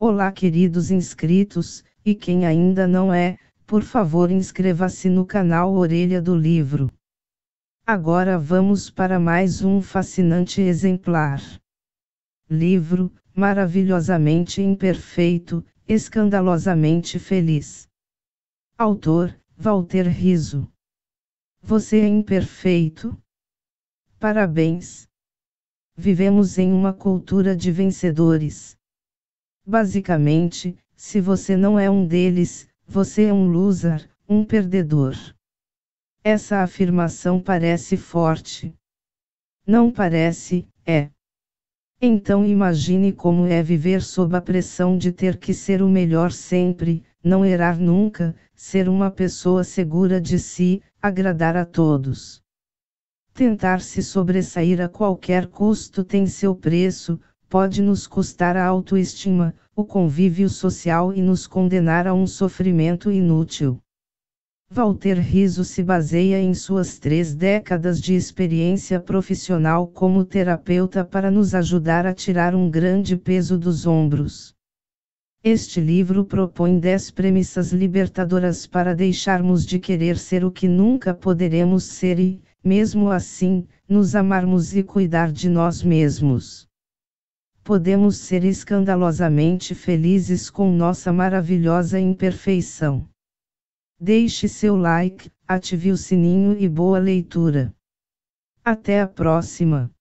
Olá, queridos inscritos, e quem ainda não é, por favor inscreva-se no canal Orelha do Livro. Agora vamos para mais um fascinante exemplar. Livro, maravilhosamente imperfeito, escandalosamente feliz. Autor, Walter Riso. Você é imperfeito? Parabéns! Vivemos em uma cultura de vencedores. Basicamente, se você não é um deles, você é um loser, um perdedor. Essa afirmação parece forte. Não parece, é. Então imagine como é viver sob a pressão de ter que ser o melhor sempre, não errar nunca, ser uma pessoa segura de si, agradar a todos. Tentar se sobressair a qualquer custo tem seu preço, pode nos custar a autoestima, o convívio social e nos condenar a um sofrimento inútil. Walter Riso se baseia em suas três décadas de experiência profissional como terapeuta para nos ajudar a tirar um grande peso dos ombros. Este livro propõe dez premissas libertadoras para deixarmos de querer ser o que nunca poderemos ser e, mesmo assim, nos amarmos e cuidar de nós mesmos podemos ser escandalosamente felizes com nossa maravilhosa imperfeição. Deixe seu like, ative o sininho e boa leitura. Até a próxima!